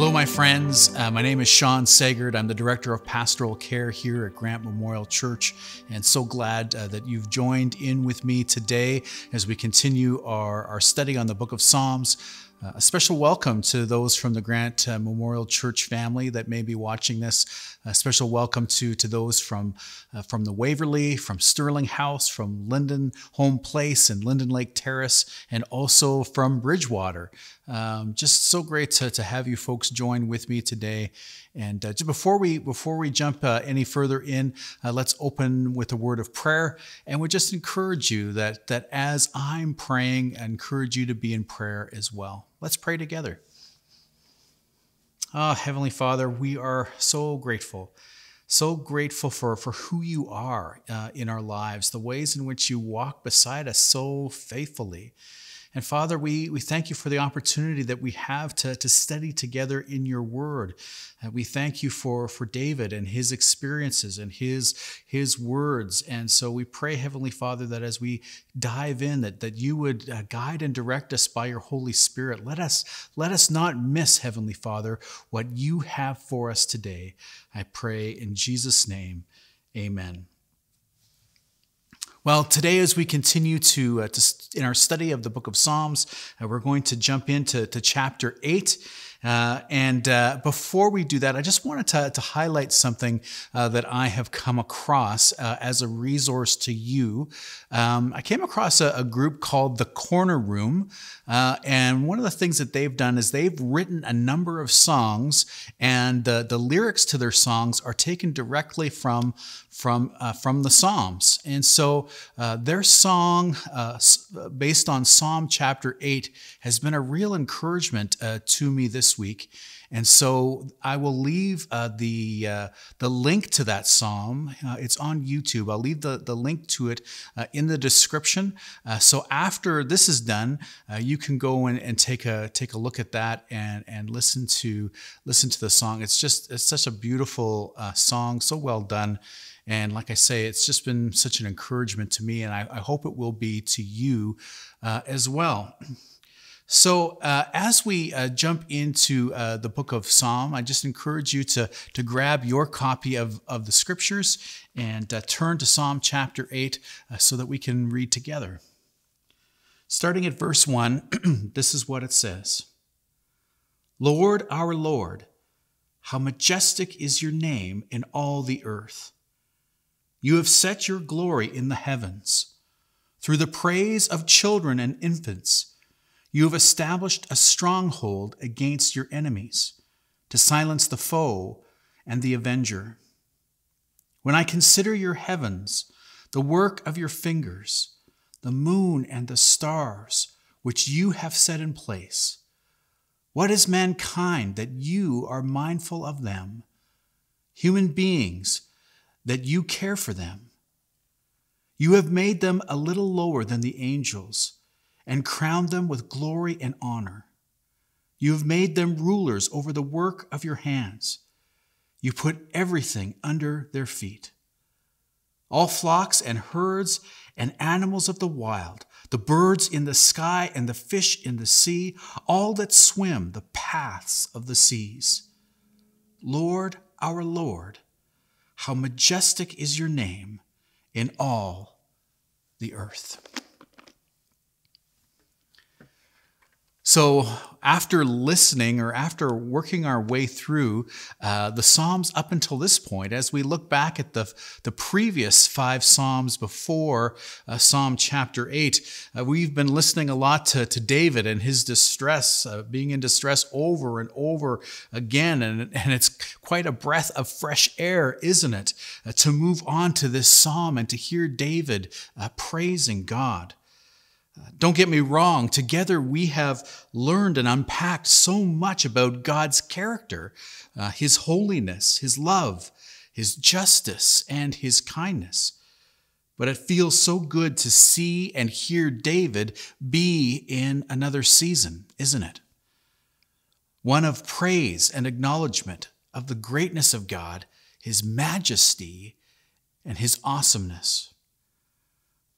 Hello, my friends. Uh, my name is Sean Sagard. I'm the Director of Pastoral Care here at Grant Memorial Church, and so glad uh, that you've joined in with me today as we continue our, our study on the book of Psalms. Uh, a special welcome to those from the Grant uh, Memorial Church family that may be watching this. A special welcome to, to those from, uh, from the Waverly, from Sterling House, from Linden Home Place and Linden Lake Terrace, and also from Bridgewater. Um, just so great to, to have you folks join with me today. And uh, just before we before we jump uh, any further in, let's open with a word of prayer. And we just encourage you that that as I'm praying, I encourage you to be in prayer as well. Let's pray together. Ah, oh, Heavenly Father, we are so grateful, so grateful for, for who you are uh, in our lives, the ways in which you walk beside us so faithfully. And Father, we, we thank you for the opportunity that we have to, to study together in your word. And uh, we thank you for, for David and his experiences and his, his words. And so we pray, Heavenly Father, that as we dive in, that, that you would uh, guide and direct us by your Holy Spirit. Let us, let us not miss, Heavenly Father, what you have for us today. I pray in Jesus' name, amen. Well, today, as we continue to, uh, to in our study of the book of Psalms, uh, we're going to jump into to chapter 8. Uh, and uh, before we do that, I just wanted to, to highlight something uh, that I have come across uh, as a resource to you. Um, I came across a, a, group called The Corner Room, uh, and one of the things that they've done is they've written a number of songs, and the, the lyrics to their songs are taken directly from from from the Psalms. And so their song, based on Psalm chapter eight, has been a real encouragement to me this this week. And so I will leave uh, the uh, the link to that psalm. Uh, it's on YouTube. I'll leave the, the link to it uh, in the description. Uh, so after this is done, uh, you can go and, and take a take a look at that and and listen to listen to the song. It's just it's such a beautiful song, so well done. And like I say, it's just been such an encouragement to me, and I, I hope it will be to you as well. So, uh, as we uh, jump into uh, the book of Psalm, I just encourage you to, to grab your copy of, of the scriptures and uh, turn to Psalm chapter 8 uh, so that we can read together. Starting at verse 1, this is what it says Lord, our Lord, how majestic is your name in all the earth! You have set your glory in the heavens. Through the praise of children and infants, you have established a stronghold against your enemies to silence the foe and the avenger. When I consider your heavens, the work of your fingers, the moon and the stars, which you have set in place, what is mankind that you are mindful of them? Human beings that you care for them. You have made them a little lower than the angels and crowned them with glory and honor. You have made them rulers over the work of your hands. You put everything under their feet. All flocks and herds and animals of the wild, the birds in the sky and the fish in the sea, all that swim the paths of the seas. Lord, our Lord, how majestic is your name in all the earth. So, after listening or after working our way through uh, the Psalms up until this point, as we look back at the, the previous five Psalms before uh, Psalm chapter 8, uh, we've been listening a lot to, to David and his distress, uh, being in distress over and over again. And, and it's quite a breath of fresh air, isn't it, uh, to move on to this Psalm and to hear David uh, praising God. Don't get me wrong, together we have learned and unpacked so much about God's character, uh, His holiness, His love, His justice, and His kindness. But it feels so good to see and hear David be in another season, isn't it? One of praise and acknowledgement of the greatness of God, His majesty, and His awesomeness.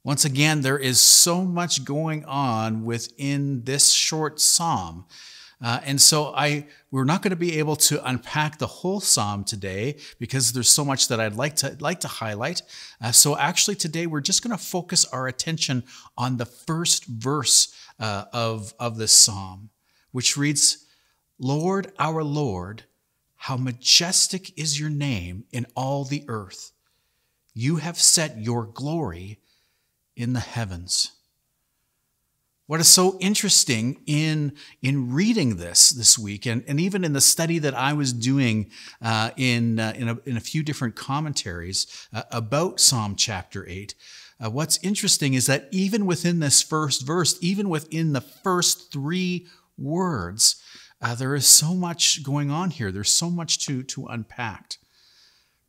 Once again, there is so much going on within this short psalm. Uh, and so I we're not going to be able to unpack the whole psalm today because there's so much that I'd like to like to highlight. Uh, so actually today we're just going to focus our attention on the first verse uh, of of this psalm, which reads, "Lord, our Lord, how majestic is your name in all the earth. You have set your glory in the heavens. What is so interesting in, in reading this this week, and, and even in the study that I was doing uh, in, uh, in, a, in, a, few different commentaries uh, about Psalm chapter 8, uh, what's interesting is that even within this first verse, even within the first three words, uh, there is so much going on here. There's so much to, to unpack.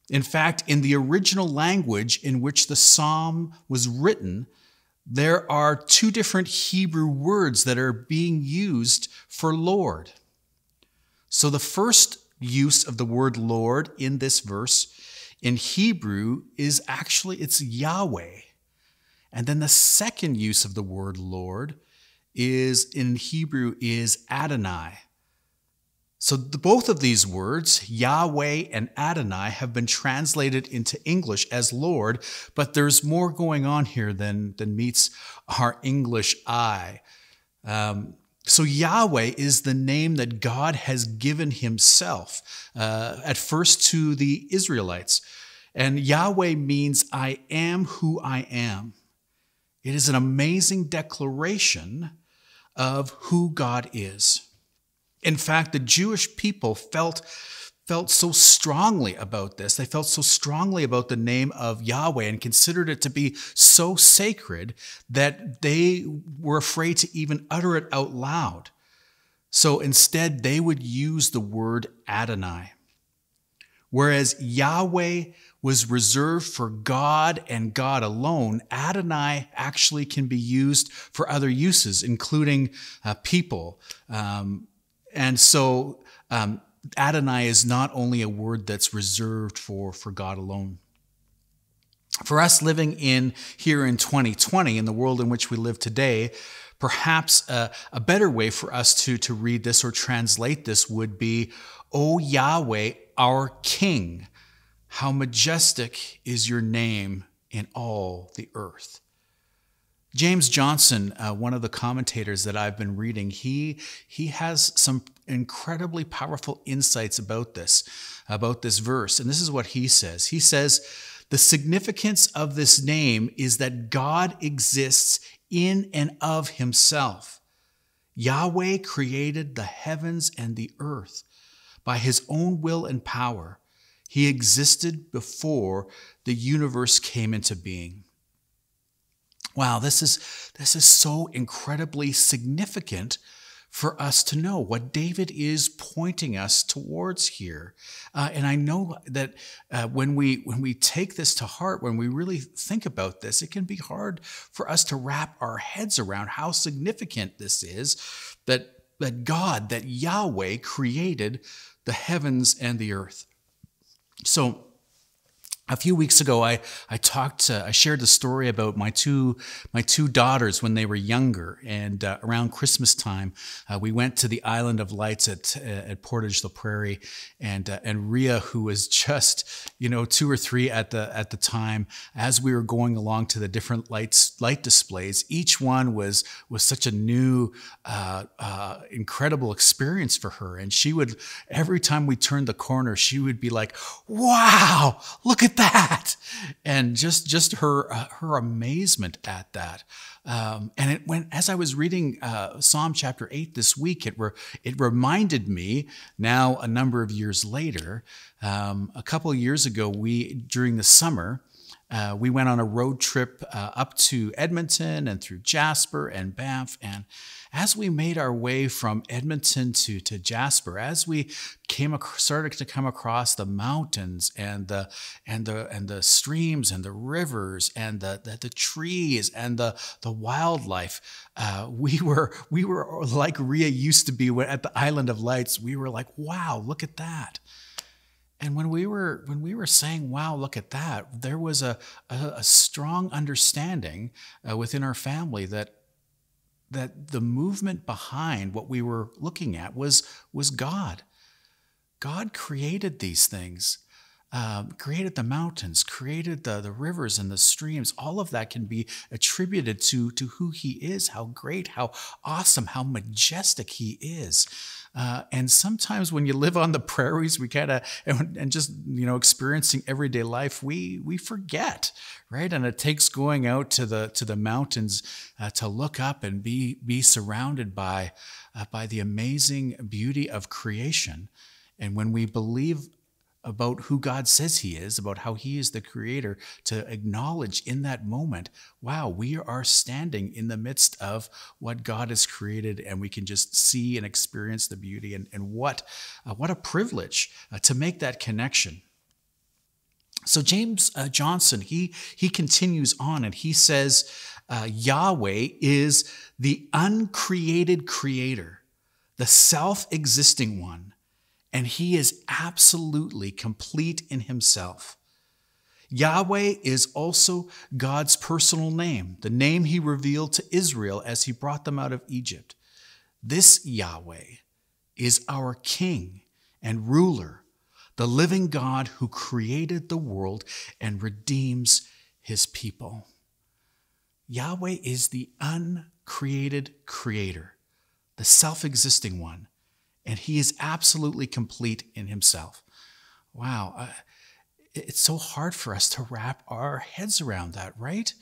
In fact, in the original language in which the psalm was written, there are two different Hebrew words that are being used for Lord. So the first use of the word Lord in this verse in Hebrew is actually it's Yahweh. And then the second use of the word Lord is in Hebrew is Adonai. So, the, both of these words, Yahweh and Adonai, have been translated into English as Lord, but there's more going on here than, than meets our English eye. Um, so, Yahweh is the name that God has given Himself, uh, at first to the Israelites. And Yahweh means, I am who I am. It is an amazing declaration of who God is. In fact, the Jewish people felt felt so strongly about this. They felt so strongly about the name of Yahweh and considered it to be so sacred that they were afraid to even utter it out loud. So instead, they would use the word Adonai. Whereas Yahweh was reserved for God and God alone, Adonai actually can be used for other uses, including uh, people, um, and so um, Adonai is not only a word that's reserved for, for God alone. For us living in here in 2020, in the world in which we live today, perhaps a, uh, a better way for us to, to read this or translate this would be, O Yahweh, our King, how majestic is your name in all the earth. James Johnson, uh, one of the commentators that I've been reading, he he has some incredibly powerful insights about this, about this verse. And this is what he says. He says, "The significance of this name is that God exists in and of himself. Yahweh created the heavens and the earth by his own will and power. He existed before the universe came into being." Wow, this is this is so incredibly significant for us to know what David is pointing us towards here. Uh, and I know that uh, when we when we take this to heart, when we really think about this, it can be hard for us to wrap our heads around how significant this is that that God, that Yahweh created the heavens and the earth. So a few weeks ago i i talked i shared the story about my two my two daughters when they were younger and uh, around christmas time uh, we went to the island of lights at uh, at portage la prairie and uh, and ria who was just you know two or three at the at the time as we were going along to the different lights light displays each one was was such a new uh, incredible experience for her and she would every time we turned the corner she would be like wow look at that that? And just just her uh, her amazement at that. Um, and it went as I was reading uh, Psalm chapter eight this week. It were it reminded me now a number of years later. Um, a couple of years ago, we during the summer. Uh, we went on a road trip uh, up to Edmonton and through Jasper and Banff, and as we made our way from Edmonton to, to Jasper, as we came started to come across the mountains and the and the and the streams and the rivers and the the, the trees and the the wildlife, uh, we were we were like Ria used to be at the Island of Lights. We were like, wow, look at that. And when we were when we were saying, "Wow, look at that!" There was a a, a strong understanding uh, within our family that that the movement behind what we were looking at was, was God. God created these things. Um, created the mountains, created the, the rivers and the streams. All of that can be attributed to, to who He is, how great, how awesome, how majestic He is. Uh, and sometimes when you live on the prairies, we kind of and, and, just you know experiencing everyday life, we we forget, right? And it takes going out to the to the mountains uh, to look up and be be surrounded by uh, by the amazing beauty of creation. And when we believe about who God says He is, about how He is the creator, to acknowledge in that moment, wow, we are standing in the midst of what God has created, and we can just see and experience the beauty. And, and what, uh, what a privilege uh, to make that connection. So James uh, Johnson, he, he continues on and he says, uh, Yahweh is the uncreated creator, the self existing one and he is absolutely complete in himself. Yahweh is also God's personal name, the name he revealed to Israel as he brought them out of Egypt. This Yahweh is our King and ruler, the living God who created the world and redeems his people. Yahweh is the uncreated creator, the self existing one, and he is absolutely complete in himself. Wow. Uh, it's so hard for us to wrap our heads around that, right?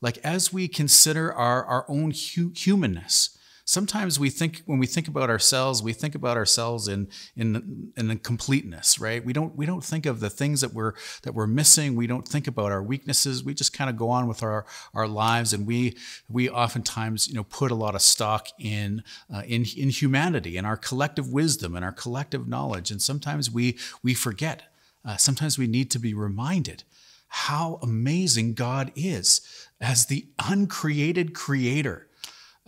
Like, as we consider our, our own hu- humanness, sometimes we think when we think about ourselves, we think about ourselves in in in completeness, right? We don't we don't think of the things that we're that we're missing. We don't think about our weaknesses. We just kind of go on with our our lives, and we we oftentimes you know put a lot of stock in uh, in in humanity, and our collective wisdom, and our collective knowledge, and sometimes we we forget. Uh, sometimes we need to be reminded how amazing God is as the uncreated creator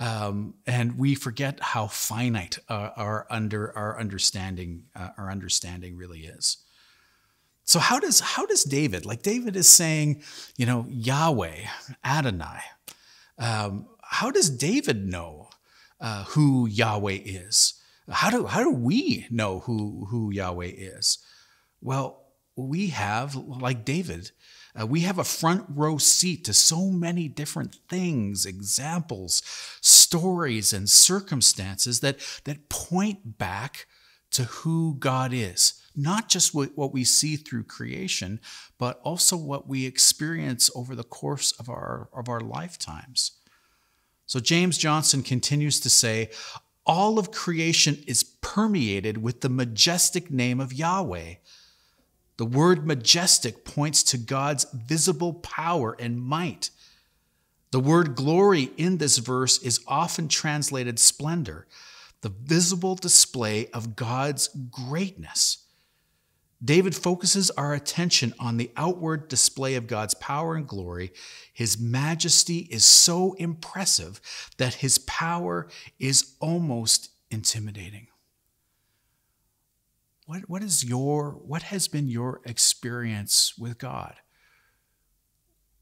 um, and we forget how finite uh, our under our understanding uh, our understanding really is. So how does how does David like David is saying, you know, Yahweh, Adonai. Um, how does David know uh, who Yahweh is? How do how do we know who who Yahweh is? Well, we have like David uh, we have a front row seat to so many different things, examples, stories, and circumstances that, that point back to who God is. Not just what, what we see through creation, but also what we experience over the course of our, of our lifetimes. So James Johnson continues to say, all of creation is permeated with the majestic name of Yahweh. The word majestic points to God's visible power and might. The word glory in this verse is often translated splendor, the visible display of God's greatness. David focuses our attention on the outward display of God's power and glory. His majesty is so impressive that his power is almost intimidating. What, what is your what has been your experience with God?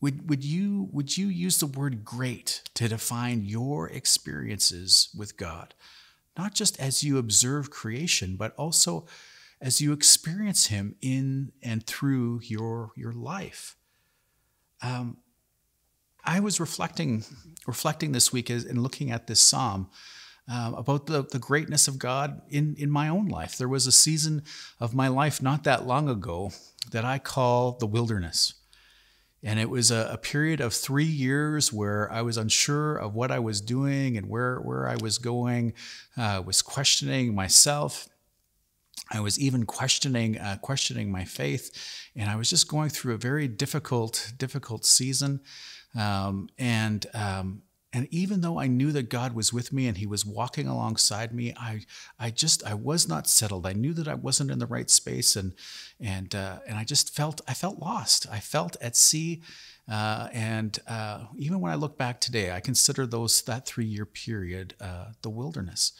Would, would you would you use the word great to define your experiences with God? Not just as you observe creation, but also as you experience him in and through your your life. Um, I was reflecting reflecting this week and looking at this psalm uh, about the, the greatness of God in, in my own life. There was a season of my life not that long ago that I call the wilderness. And it was a, a, period of three years where I was unsure of what I was doing and where, where I was going, uh, was questioning myself. I was even questioning uh, questioning my faith, and I was just going through a very difficult difficult season, um, and um, and even though I knew that God was with me and he was walking alongside me, I, I just, I was not settled. I knew that I wasn't in the right space. And, and, uh, and I just felt, I felt lost. I felt at sea. Uh, and uh, even when I look back today, I consider those, that three year period, uh, the wilderness.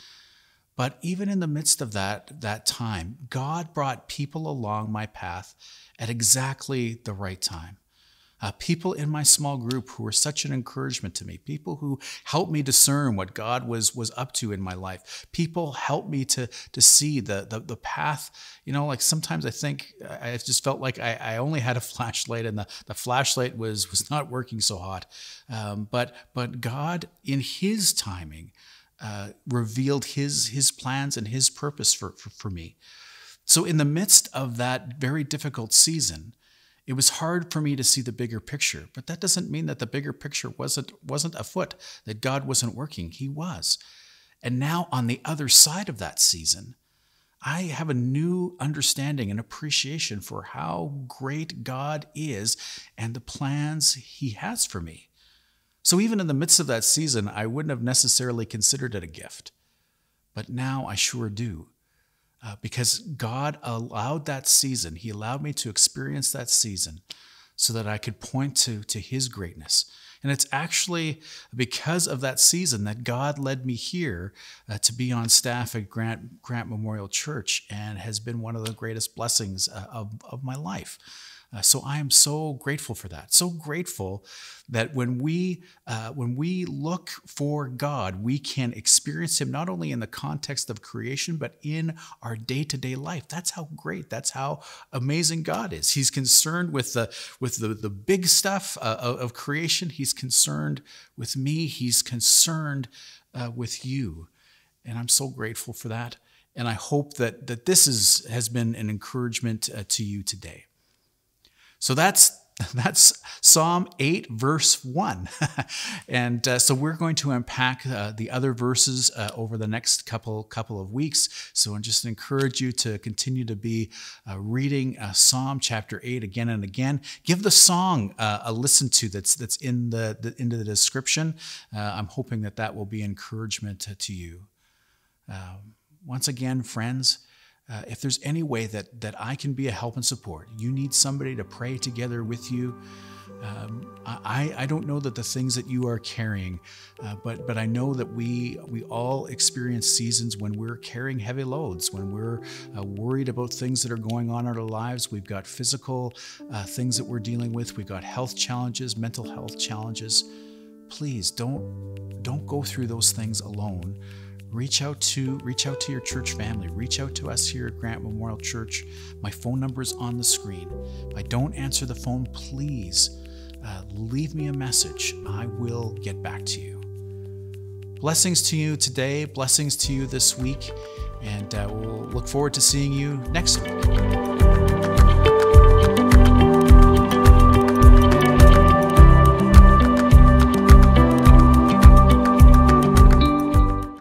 But even in the midst of that, that time, God brought people along my path at exactly the right time uh, people in my small group who were such an encouragement to me, people who helped me discern what God was was up to in my life. People helped me to to see the the, the path. You know, like sometimes I think I just felt like I, I only had a flashlight and the, the flashlight was was not working so hot. Um, but but God in His timing uh, revealed His His plans and His purpose for, for, for me. So, in the midst of that very difficult season, it was hard for me to see the bigger picture, but that doesn't mean that the bigger picture wasn't wasn't afoot, that God wasn't working. He was. And now on the other side of that season, I have a new understanding and appreciation for how great God is and the plans He has for me. So, even in the midst of that season, I wouldn't have necessarily considered it a gift. But now I sure do uh, because God allowed that season. He allowed me to experience that season so that I could point to, to His greatness. And it's actually because of that season that God led me here uh, to be on staff at Grant, Grant Memorial Church and has been one of the greatest blessings uh, of, of my life. Uh, so I am so grateful for that. So grateful that when we uh, when we look for God, we can experience Him not only in the context of creation, but in our day to day life. That's how great. That's how amazing God is. He's concerned with the with the the big stuff uh, of creation. He's concerned with me. He's concerned uh, with you, and I'm so grateful for that. And I hope that that this is has been an encouragement uh, to you today. So that's that's Psalm 8, verse 1. and uh, so we're going to unpack uh, the other verses uh, over the next couple, couple of weeks. So I just encourage you to continue to be uh, reading uh, Psalm chapter 8 again and again. Give the song uh, a listen to that's, that's in the, the into the description. I'm hoping that that will be encouragement to, to you. Um, once again, friends, uh, if there's any way that, that I can be a help and support, you need somebody to pray together with you. Um, I, I don't know that the things that you are carrying, uh, but but I know that we we all experience seasons when we're carrying heavy loads, when we're uh, worried about things that are going on in our lives. We've got physical uh, things that we're dealing with. We've got health challenges, mental health challenges. Please don't don't go through those things alone reach out to reach out to your church family reach out to us here at grant memorial church my phone number is on the screen if i don't answer the phone please uh, leave me a message i will get back to you blessings to you today blessings to you this week and uh, we'll look forward to seeing you next week